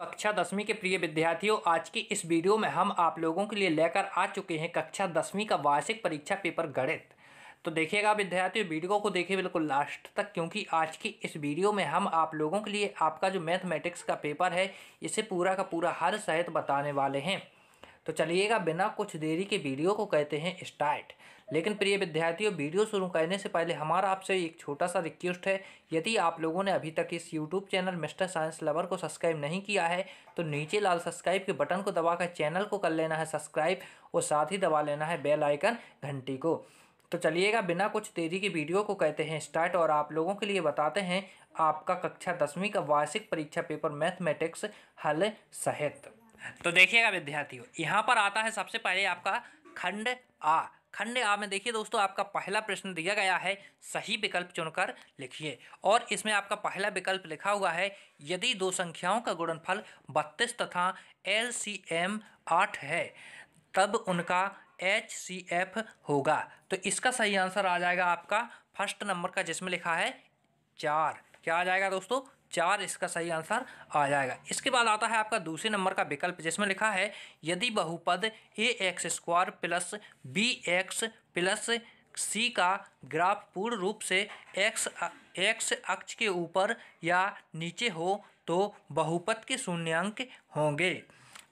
कक्षा दसवीं के प्रिय विद्यार्थियों आज की इस वीडियो में हम आप लोगों के लिए लेकर आ चुके हैं कक्षा दसवीं का वार्षिक परीक्षा पेपर गणित तो देखिएगा विद्यार्थियों वीडियो को देखिए बिल्कुल लास्ट तक क्योंकि आज की इस वीडियो में हम आप लोगों के लिए आपका जो मैथमेटिक्स का पेपर है इसे पूरा का पूरा हर सहित बताने वाले हैं तो चलिएगा बिना कुछ देरी के वीडियो को कहते हैं स्टार्ट लेकिन प्रिय विद्यार्थियों वीडियो शुरू करने से पहले हमारा आपसे एक छोटा सा रिक्वेस्ट है यदि आप लोगों ने अभी तक इस YouTube channel mister science lover को सब्सक्राइब नहीं किया है तो नीचे लाल सब्सक्राइब के बटन को दबाकर चैनल को कर लेना है सब्सक्राइब और साथ ही दबा लेना है बेल आइकन घंटी को तो चलिएगा बिना कुछ देरी की वीडियो को कहते हैं स्टार्ट और आप लोगों के लिए बताते हैं आपका कक्षा दसवीं का वार्षिक परीक्षा पेपर मैथमेटिक्स हल सहित तो देखिएगा विद्यार्थियों यहाँ पर आता है सबसे पहले आपका खंड आ खंड आ में देखिए दोस्तों आपका पहला प्रश्न दिया गया है सही विकल्प चुनकर लिखिए और इसमें आपका पहला विकल्प लिखा हुआ है यदि दो संख्याओं का गुणनफल बत्तीस तथा एल सी एम आठ है तब उनका एच सी एफ होगा तो इसका सही आंसर आ जाएगा आपका फर्स्ट नंबर का जिसमें लिखा है चार क्या आ जाएगा दोस्तों चार इसका सही आंसर आ जाएगा इसके बाद आता है आपका दूसरे नंबर का विकल्प जिसमें लिखा है यदि बहुपद A x square plus B x plus C का ग्राफ पूर्ण रूप से एक्स एक्स अक्ष के ऊपर या नीचे हो तो बहुपद के अंक होंगे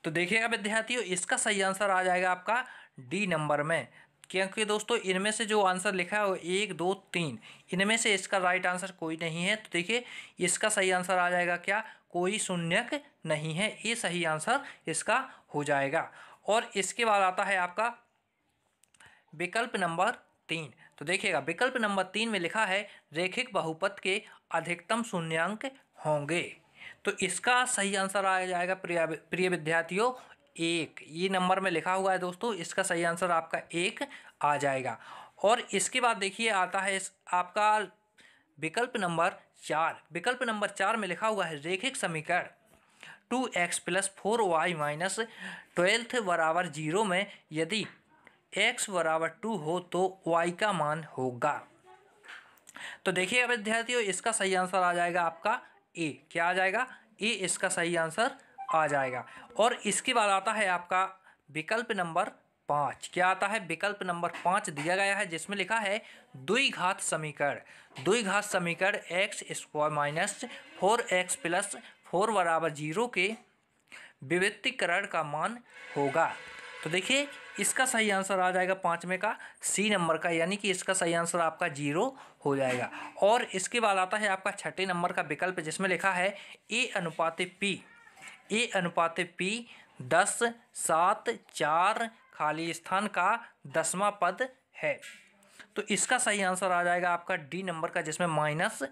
तो देखिएगा विद्यार्थियों इसका सही आंसर आ जाएगा आपका डी नंबर में क्योंकि दोस्तों इनमें से जो आंसर लिखा है वो एक दो तीन इनमें से इसका राइट आंसर कोई नहीं है तो देखिए इसका सही आंसर आ जाएगा क्या कोई शून्यक नहीं है ये सही आंसर इसका हो जाएगा और इसके बाद आता है आपका विकल्प नंबर तीन तो देखिएगा विकल्प नंबर तीन में लिखा है रेखिक बहुपत के अधिकतम शून्यंक होंगे तो इसका सही आंसर आ जाएगा प्रिय प्रिय विद्यार्थियों एक ये नंबर में लिखा हुआ है दोस्तों इसका सही आंसर आपका एक आ जाएगा और इसके बाद देखिए आता है इस आपका विकल्प नंबर चार विकल्प नंबर चार में लिखा हुआ है रेखिक समीकरण two X plus four Y minus twelfth बराबर जीरो में यदि एक्स बराबर टू हो तो वाई का मान होगा तो देखिए विद्यार्थियों इसका सही आंसर आ जाएगा आपका ए क्या आ जाएगा ए इसका सही आंसर आ जाएगा और इसके बाद आता है आपका विकल्प नंबर पाँच क्या आता है विकल्प नंबर पाँच दिया गया है जिसमें लिखा है द्विघात समीकरण द्विघात समीकरण x square minus four x plus four बराबर जीरो के विवृत्तिकरण का मान होगा तो देखिए इसका सही आंसर आ जाएगा पाँच में का सी नंबर का यानी कि इसका सही आंसर आपका जीरो हो जाएगा और इसके बाद आता है आपका छठे नंबर का विकल्प जिसमें लिखा है ए अनुपात पी ए अनुपात पी दस सात चार खाली स्थान का दसवां पद है तो इसका सही आंसर आ जाएगा आपका डी नंबर का जिसमें माइनस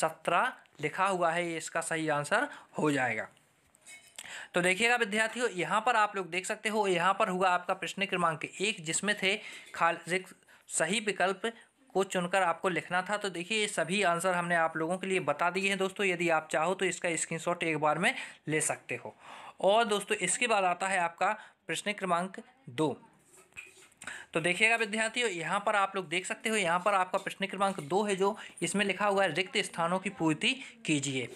सत्रह लिखा हुआ है इसका सही आंसर हो जाएगा तो देखिएगा विद्यार्थियों यहाँ पर आप लोग देख सकते हो यहाँ पर हुआ आपका प्रश्न क्रमांक एक जिसमें थे खाली सही विकल्प को चुनकर आपको लिखना था तो देखिए ये सभी आंसर हमने आप लोगों के लिए बता दिए हैं दोस्तों यदि आप चाहो तो इसका स्क्रीनशॉट एक बार में ले सकते हो और दोस्तों इसके बाद आता है आपका प्रश्न क्रमांक दो तो देखिएगा विद्यार्थियों यहाँ पर आप लोग देख सकते हो यहाँ पर आपका प्रश्न क्रमांक दो है जो इसमें लिखा हुआ है रिक्त स्थानों की पूर्ति कीजिए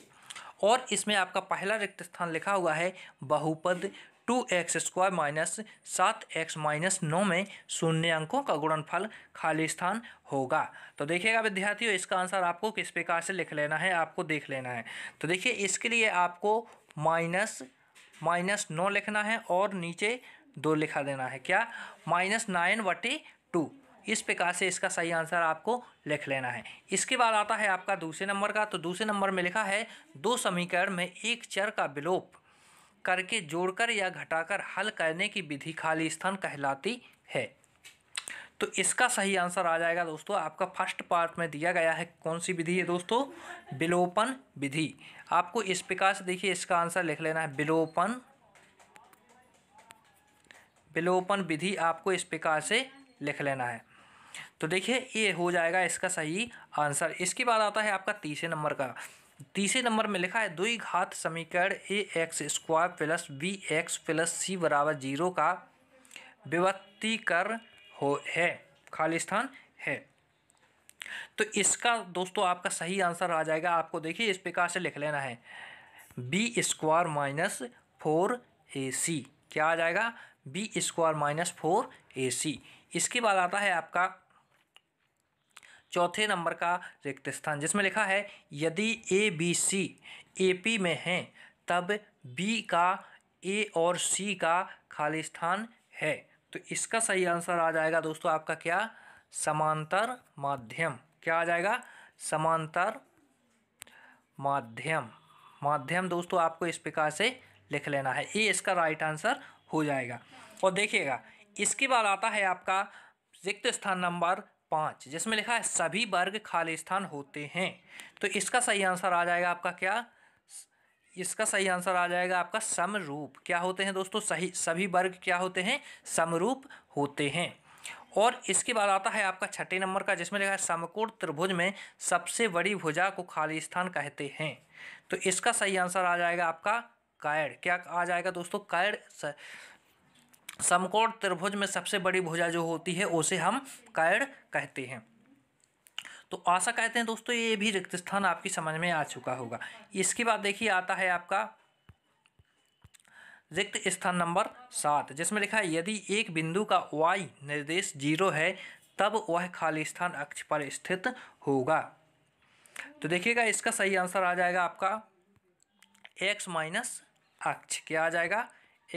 और इसमें आपका पहला रिक्त स्थान लिखा हुआ है बहुपद टू एक्स स्क्वायर माइनस सात एक्स माइनस नौ में शून्य अंकों का गुणनफल खाली स्थान होगा तो देखिएगा विद्यार्थियों इसका आंसर आपको किस प्रकार से लिख लेना है आपको देख लेना है तो देखिए इसके लिए आपको माइनस माइनस नौ लिखना है और नीचे दो लिखा देना है क्या माइनस नाइन वटी टू इस प्रकार से इसका सही आंसर आपको लिख लेना है इसके बाद आता है आपका दूसरे नंबर का तो दूसरे नंबर में लिखा है दो समीकरण में एक चर का विलोप करके जोड़कर या घटाकर हल करने की विधि खाली स्थान कहलाती है तो इसका सही आंसर आ जाएगा दोस्तों आपका फर्स्ट पार्ट में दिया गया है कौन सी विधि है दोस्तों विलोपन विधि आपको इस प्रकार से देखिए इसका आंसर लिख लेना है विलोपन विलोपन विधि आपको इस प्रकार से लिख लेना है तो देखिए ये हो जाएगा इसका सही आंसर इसके बाद आता है आपका तीसरे नंबर का तीसरे नंबर में लिखा है दुई घात समीकरण a x square plus B x plus c बराबर जीरो का विवत्तीकर हो है खाली स्थान है तो इसका दोस्तों आपका सही आंसर आ जाएगा आपको देखिए इस प्रकार से लिख लेना है b square minus four a c क्या आ जाएगा b square minus four a c इसके बाद आता है आपका चौथे नंबर का रिक्त स्थान जिसमें लिखा है यदि A B C A P में हैं तब बी का ए और सी का खाली स्थान है तो इसका सही आंसर आ जाएगा दोस्तों आपका क्या समांतर माध्यम क्या आ जाएगा समांतर माध्यम माध्यम दोस्तों आपको इस प्रकार से लिख लेना है ये इसका राइट आंसर हो जाएगा और देखिएगा इसके बाद आता है आपका रिक्त स्थान नंबर पाँच जिसमें लिखा है सभी वर्ग खाली स्थान होते हैं तो इसका सही आंसर आ जाएगा आपका क्या इसका सही आंसर आ जाएगा आपका समरूप क्या होते हैं दोस्तों सही सभी वर्ग क्या होते हैं समरूप होते हैं और इसके बाद आता है आपका छठे नंबर का जिसमें लिखा है समकोण त्रिभुज में सबसे बड़ी भुजा को खाली स्थान कहते हैं तो इसका सही आंसर आ जाएगा आपका कैड़ क्या आ जाएगा दोस्तों कैड़ समकोण त्रिभुज में सबसे बड़ी भुजा जो होती है उसे हम कैड कहते हैं तो आशा कहते हैं दोस्तों ये भी रिक्त स्थान आपकी समझ में आ चुका होगा इसके बाद देखिए आता है आपका रिक्त स्थान नंबर सात जिसमें लिखा है यदि एक बिंदु का वाई निर्देश जीरो है तब वह खाली स्थान अक्ष पर स्थित होगा तो देखिएगा इसका सही आंसर आ जाएगा आपका एक्स माइनस अक्ष क्या आ जाएगा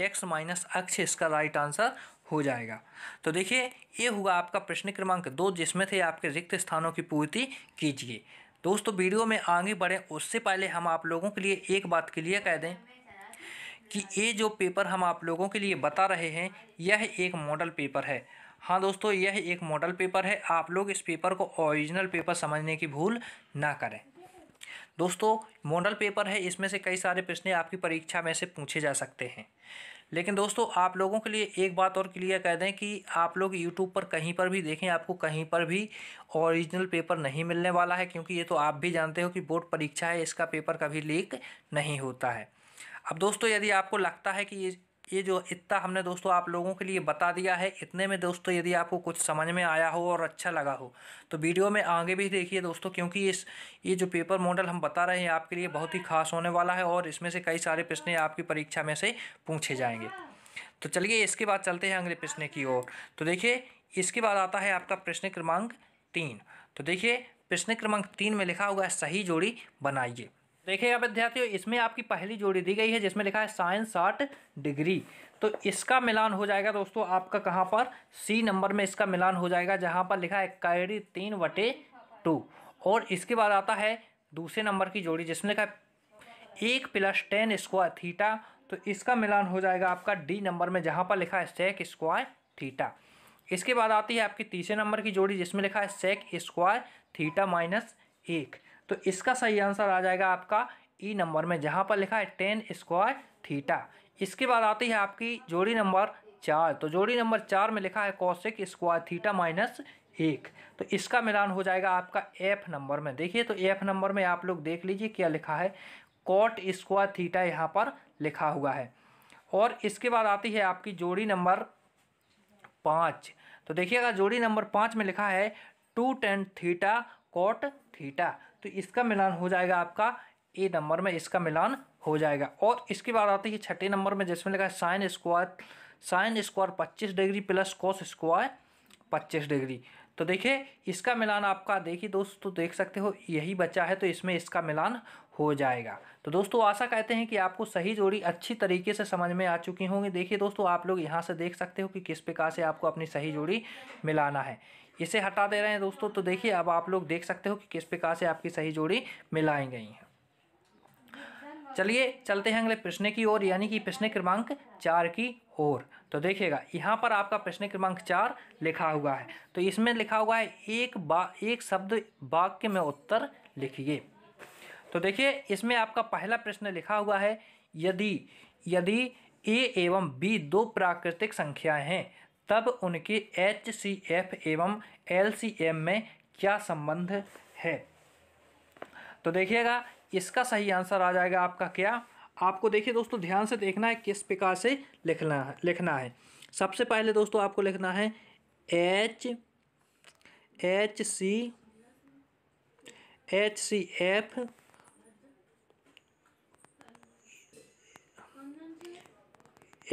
एक्स माइनस अक्ष इसका राइट आंसर हो जाएगा तो देखिए ये हुआ आपका प्रश्न क्रमांक दो जिसमें थे आपके रिक्त स्थानों की पूर्ति कीजिए दोस्तों वीडियो में आगे बढ़ें उससे पहले हम आप लोगों के लिए एक बात क्लियर कह दें कि ये जो पेपर हम आप लोगों के लिए बता रहे हैं यह एक मॉडल पेपर है हाँ दोस्तों यह एक मॉडल पेपर है आप लोग इस पेपर को ओरिजिनल पेपर समझने की भूल ना करें दोस्तों मॉडल पेपर है इसमें से कई सारे प्रश्न आपकी परीक्षा में से पूछे जा सकते हैं लेकिन दोस्तों आप लोगों के लिए एक बात और क्लियर कह दें कि आप लोग यूट्यूब पर कहीं पर भी देखें आपको कहीं पर भी ओरिजिनल पेपर नहीं मिलने वाला है क्योंकि ये तो आप भी जानते हो कि बोर्ड परीक्षा है इसका पेपर कभी लीक नहीं होता है अब दोस्तों यदि आपको लगता है कि ये ये जो इतना हमने दोस्तों आप लोगों के लिए बता दिया है इतने में दोस्तों यदि आपको कुछ समझ में आया हो और अच्छा लगा हो तो वीडियो में आगे भी देखिए दोस्तों क्योंकि इस ये जो पेपर मॉडल हम बता रहे हैं आपके लिए बहुत ही खास होने वाला है और इसमें से कई सारे प्रश्न आपकी परीक्षा में से पूछे जाएंगे तो चलिए इसके बाद चलते हैं अगले प्रश्न की ओर तो देखिए इसके बाद आता है आपका प्रश्न क्रमांक तीन तो देखिए प्रश्न क्रमांक तीन में लिखा हुआ है सही जोड़ी बनाइए देखिएगा विद्यार्थियों इसमें आपकी पहली जोड़ी दी गई है जिसमें लिखा है साइंस साठ डिग्री तो इसका मिलान हो जाएगा दोस्तों आपका कहाँ पर सी नंबर में इसका मिलान हो जाएगा जहाँ पर लिखा है कैरी तीन वटे टू और इसके बाद आता है दूसरे नंबर की जोड़ी जिसमें लिखा है एक प्लस टेन स्क्वायर थीटा तो इसका मिलान हो जाएगा आपका डी नंबर में जहाँ पर लिखा है सेक स्क्वायर थीटा इसके बाद आती है आपकी तीसरे नंबर की जोड़ी जिसमें लिखा है सेक स्क्वायर थीटा माइनस एक तो इसका सही आंसर आ जाएगा आपका ई e नंबर में जहाँ पर लिखा है टेन स्क्वायर थीटा इसके बाद आती है आपकी जोड़ी नंबर चार तो जोड़ी नंबर चार में लिखा है कौशिक स्क्वायर थीटा माइनस एक तो इसका मिलान हो जाएगा आपका एफ नंबर में देखिए तो एफ नंबर में आप लोग देख लीजिए क्या लिखा है कॉट स्क्वायर थीटा यहाँ पर लिखा हुआ है और इसके बाद आती है आपकी जोड़ी नंबर पाँच तो देखिएगा जोड़ी नंबर पाँच में लिखा है two tan theta cot theta तो इसका मिलान हो जाएगा आपका ए नंबर में इसका मिलान हो जाएगा और इसके बाद आती है छठे नंबर में जिसमें लिखा है साइन स्क्वायर साइन स्क्वायर पच्चीस डिग्री प्लस कॉस स्क्वायर पच्चीस डिग्री तो देखिए इसका मिलान आपका देखिए दोस्तों देख सकते हो यही बचा है तो इसमें इसका मिलान हो जाएगा तो दोस्तों आशा कहते हैं कि आपको सही जोड़ी अच्छी तरीके से समझ में आ चुकी होंगी देखिए दोस्तों आप लोग यहाँ से देख सकते हो कि किस प्रकार से आपको अपनी सही जोड़ी मिलाना है इसे हटा दे रहे हैं दोस्तों तो देखिए अब आप लोग देख सकते हो कि किस प्रकार से आपकी सही जोड़ी मिलाई गई है चलिए चलते हैं अगले प्रश्न की ओर यानी कि प्रश्न क्रमांक चार की ओर तो देखिएगा यहाँ पर आपका प्रश्न क्रमांक चार लिखा हुआ है तो इसमें लिखा हुआ है एक बा एक शब्द वाक्य में उत्तर लिखिए तो देखिए इसमें आपका पहला प्रश्न लिखा हुआ है यदि यदि ए एवं बी दो प्राकृतिक संख्याएं हैं तब उनके एच सी एफ एवं एल सी एम में क्या संबंध है तो देखिएगा इसका सही आंसर आ जाएगा आपका क्या आपको देखिए दोस्तों ध्यान से देखना है किस प्रकार से लिखना है लिखना है सबसे पहले दोस्तों आपको लिखना है H H C H C F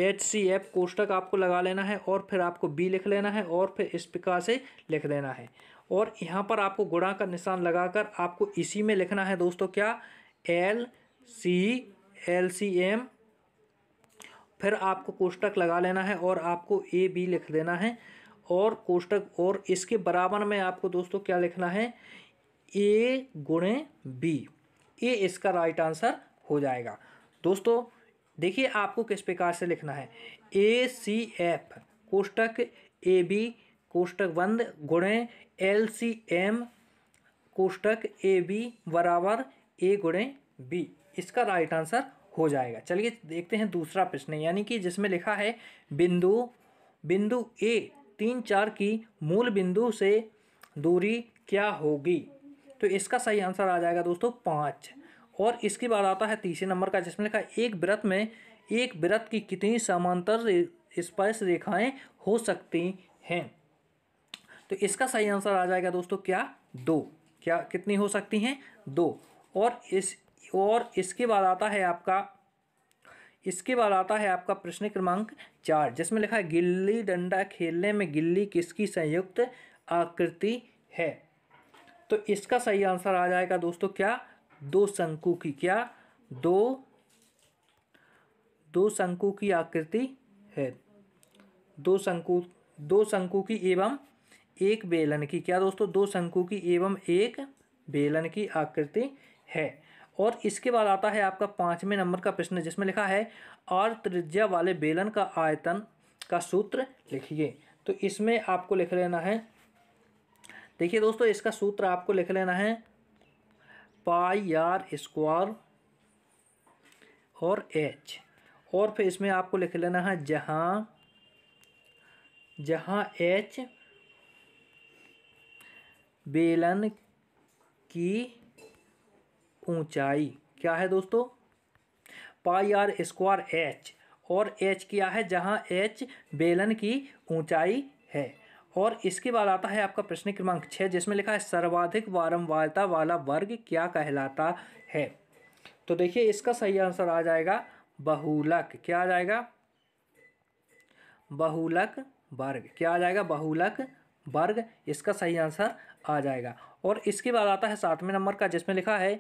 H C F कोष्टक आपको लगा लेना है और फिर आपको बी लिख लेना है और फिर इस प्रकार से लिख देना है और यहाँ पर आपको गुणा का निशान लगाकर आपको इसी में लिखना है दोस्तों क्या L C L C M फिर आपको कोष्टक लगा लेना है और आपको ए बी लिख देना है और कोष्टक और इसके बराबर में आपको दोस्तों क्या लिखना है ए गुणे बी ए इसका राइट आंसर हो जाएगा दोस्तों देखिए आपको किस प्रकार से लिखना है ए सी एफ कोष्टक ए बी कोष्टक बंद गुणे एल सी एम कोष्टक ए बी बराबर ए गुणे बी इसका राइट आंसर हो जाएगा चलिए देखते हैं दूसरा प्रश्न यानी कि जिसमें लिखा है बिंदु बिंदु ए तीन चार की मूल बिंदु से दूरी क्या होगी तो इसका सही आंसर आ जाएगा दोस्तों पाँच और इसके बाद आता है तीसरे नंबर का जिसमें लिखा है एक व्रत में एक व्रत की कितनी समांतर स्पर्श रेखाएं हो सकती हैं तो इसका सही आंसर आ जाएगा दोस्तों क्या दो क्या कितनी हो सकती हैं दो और इस और इसके बाद आता है आपका इसके बाद आता है आपका प्रश्न क्रमांक चार जिसमें लिखा है गिल्ली डंडा खेलने में गिल्ली किसकी संयुक्त आकृति है तो इसका सही आंसर आ जाएगा दोस्तों क्या दो शंकु की क्या दो दो शंकु की आकृति है दो शंकु दो शंकु की एवं एक बेलन की क्या दोस्तों दो शंकु की एवं एक बेलन की आकृति है और इसके बाद आता है आपका पाँचवें नंबर का प्रश्न जिसमें लिखा है और त्रिज्या वाले बेलन का आयतन का सूत्र लिखिए तो इसमें आपको लिख लेना है देखिए दोस्तों इसका सूत्र आपको लिख लेना है पाई आर स्क्वायर और एच और फिर इसमें आपको लिख लेना है जहाँ जहाँ एच बेलन की ऊंचाई क्या है दोस्तों पाई आर स्क्वायर एच और एच क्या है जहाँ एच बेलन की ऊंचाई है और इसके बाद आता है आपका प्रश्न क्रमांक छः जिसमें लिखा है सर्वाधिक वारंवारता वाला वर्ग क्या कहलाता है तो देखिए इसका सही आंसर आ जाएगा बहुलक क्या आ जाएगा बहुलक वर्ग क्या आ जाएगा बहुलक वर्ग इसका सही आंसर आ जाएगा और इसके बाद आता है सातवें नंबर का जिसमें लिखा है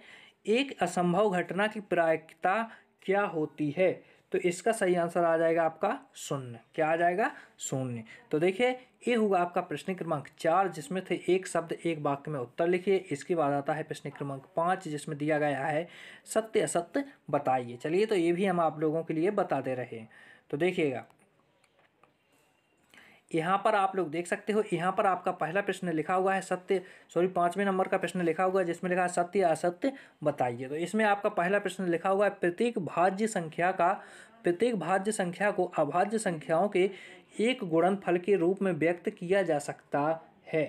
एक असंभव घटना की प्रायिकता क्या होती है तो इसका सही आंसर आ जाएगा आपका शून्य क्या आ जाएगा शून्य तो देखिए ये होगा आपका प्रश्न क्रमांक चार जिसमें थे एक शब्द एक वाक्य में उत्तर लिखिए इसके बाद आता है प्रश्न क्रमांक पाँच जिसमें दिया गया है सत्य असत्य बताइए चलिए तो ये भी हम आप लोगों के लिए बता दे रहे हैं तो देखिएगा यहाँ पर आप लोग देख सकते हो यहाँ पर आपका पहला प्रश्न लिखा हुआ है सत्य सॉरी पाँचवें नंबर का प्रश्न लिखा हुआ है जिसमें लिखा है सत्य असत्य बताइए तो इसमें आपका पहला प्रश्न लिखा हुआ है प्रत्येक भाज्य संख्या का प्रत्येक भाज्य संख्या को अभाज्य संख्याओं के एक फल के रूप में व्यक्त किया जा सकता है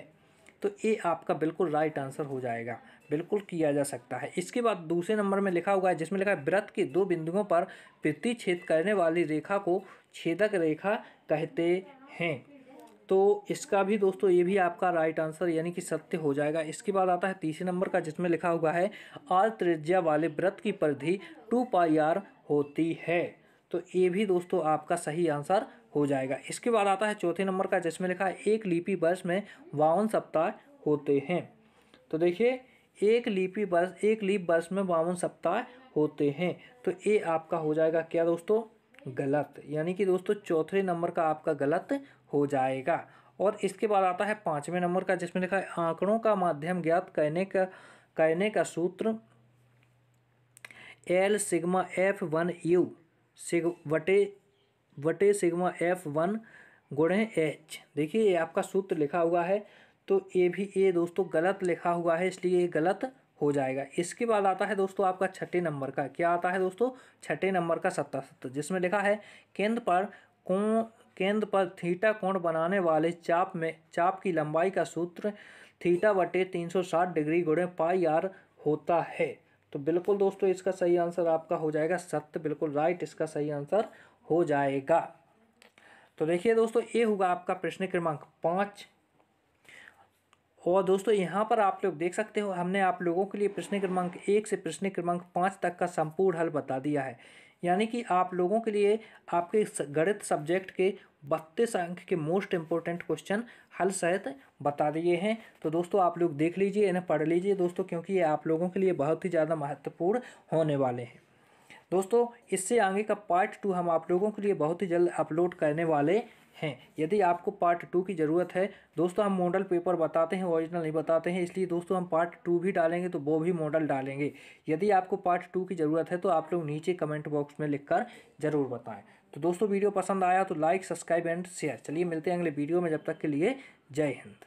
तो ये आपका बिल्कुल राइट आंसर हो जाएगा बिल्कुल किया जा सकता है इसके बाद दूसरे नंबर में लिखा हुआ है जिसमें लिखा है व्रत के दो बिंदुओं पर प्रतिच्छेद करने वाली रेखा को छेदक रेखा कहते हैं तो इसका भी दोस्तों ये भी आपका राइट आंसर यानी कि सत्य हो जाएगा इसके बाद आता है तीसरे नंबर का जिसमें लिखा हुआ है आर त्रिज्या वाले व्रत की परिधि टू पाई आर होती है तो ये भी दोस्तों आपका सही आंसर हो जाएगा इसके बाद आता है चौथे नंबर का जिसमें लिखा है एक लिपि वर्ष में बावन सप्ताह होते हैं तो देखिए एक लिपि वर्ष एक लीप वर्ष में बावन सप्ताह होते हैं तो ये आपका हो जाएगा क्या दोस्तों गलत यानी कि दोस्तों चौथे नंबर का आपका गलत हो जाएगा और इसके बाद आता है पाँचवें नंबर का जिसमें लिखा है आंकड़ों का माध्यम ज्ञात कहने का कहने का सूत्र एल सिग्मा एफ वन यू सिग वटे वटे सिग्मा एफ वन गुणे एच देखिए ये आपका सूत्र लिखा हुआ है तो ये भी ये दोस्तों गलत लिखा हुआ है इसलिए ये गलत हो जाएगा इसके बाद आता है दोस्तों आपका छठे नंबर का क्या आता है दोस्तों छठे नंबर का सत्ता सत्ता जिसमें लिखा है केंद्र पर कोण केंद्र पर थीटा कोण बनाने वाले चाप में चाप की लंबाई का सूत्र थीटा बटे तीन सौ साठ डिग्री गुड़े पाई आर होता है तो बिल्कुल दोस्तों इसका सही आंसर आपका हो जाएगा सत्य बिल्कुल राइट इसका सही आंसर हो जाएगा तो देखिए दोस्तों ये होगा आपका प्रश्न क्रमांक पाँच और दोस्तों यहाँ पर आप लोग देख सकते हो हमने आप लोगों के लिए प्रश्न क्रमांक एक से प्रश्न क्रमांक पाँच तक का संपूर्ण हल बता दिया है यानी कि आप लोगों के लिए आपके गणित सब्जेक्ट के बत्तीस अंक के मोस्ट इम्पोर्टेंट क्वेश्चन हल सहित बता दिए हैं तो दोस्तों आप लोग देख लीजिए इन्हें पढ़ लीजिए दोस्तों क्योंकि ये आप लोगों के लिए बहुत ही ज़्यादा महत्वपूर्ण होने वाले हैं दोस्तों इससे आगे का पार्ट टू हम आप लोगों के लिए बहुत ही जल्द अपलोड करने वाले हैं यदि आपको पार्ट टू की ज़रूरत है दोस्तों हम मॉडल पेपर बताते हैं ओरिजिनल नहीं बताते हैं इसलिए दोस्तों हम पार्ट टू भी डालेंगे तो वो भी मॉडल डालेंगे यदि आपको पार्ट टू की ज़रूरत है तो आप लोग नीचे कमेंट बॉक्स में लिखकर ज़रूर बताएं तो दोस्तों वीडियो पसंद आया तो लाइक सब्सक्राइब एंड शेयर चलिए मिलते हैं अगले वीडियो में जब तक के लिए जय हिंद